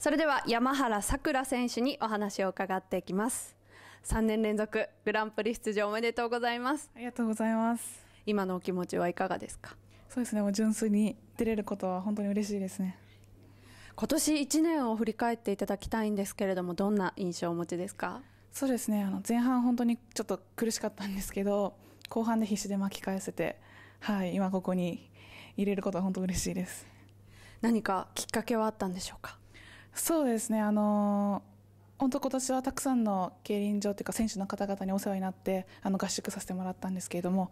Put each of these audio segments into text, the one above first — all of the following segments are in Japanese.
それでは山原さくら選手にお話を伺っていきます3年連続グランプリ出場おめでとうございますありがとうございます今のお気持ちはいかがですかそうですねもう純粋に出れることは本当に嬉しいですね今年1年を振り返っていただきたいんですけれどもどんな印象をお持ちですかそうですねあの前半本当にちょっと苦しかったんですけど後半で必死で巻き返せてはい今ここに入れることは本当嬉しいです何かきっかけはあったんでしょうかそうですね、あのー、本当、今年はたくさんの競輪場というか、選手の方々にお世話になって、あの合宿させてもらったんですけれども、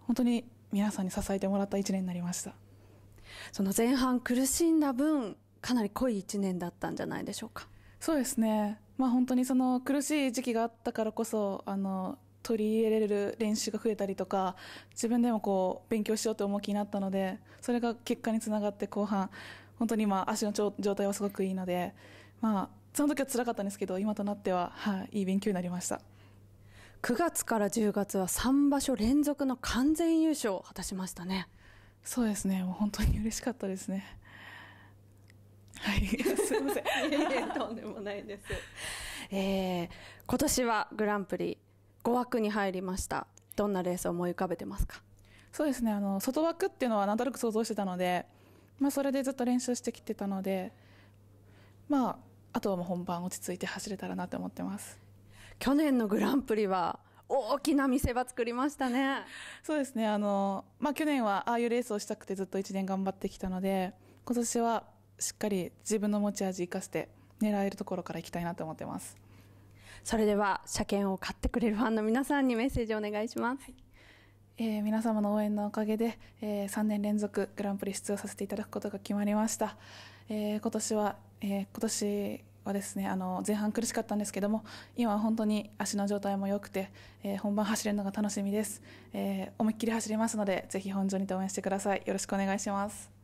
本当に皆さんに支えてもらった1年になりましたその前半、苦しんだ分、かなり濃い1年だったんじゃないでしょうか。そうですね、まあ、本当にその苦しい時期があったからこそ、あの取り入れれる練習が増えたりとか自分でもこう勉強しようと思う気になったのでそれが結果につながって後半本当にまあ足の状態はすごくいいので、まあ、その時は辛かったんですけど今となっては、はい、いい勉強になりました。9月から10月は3場所連続の完全優勝を果たしましたねそうですねもう本当に嬉しかったですねはい すいませんとんでもないですえー、今年はグランプリ5枠に入りましたどんなレースを思い浮かべてますかそうですねあの外枠っていうのはなんとなく想像してたのでまあ、それでずっと練習してきてたので、まあ、あとはもう本番落ち着いて走れたらなと思ってます去年のグランプリは大きな見せ場作りましたねそうですねあの、まあ、去年はああいうレースをしたくてずっと1年頑張ってきたので今年はしっかり自分の持ち味生かして狙えるところからいきたいなと思ってますそれでは車検を買ってくれるファンの皆さんにメッセージをお願いします、はいえー、皆様の応援のおかげで、えー、3年連続グランプリ出場させていただくことが決まりました、えー、今年は、えー、今年はですねあの前半苦しかったんですけども今は本当に足の状態も良くて、えー、本番走れるのが楽しみです、えー、思いっきり走りますのでぜひ本場にて応援してくださいよろしくお願いします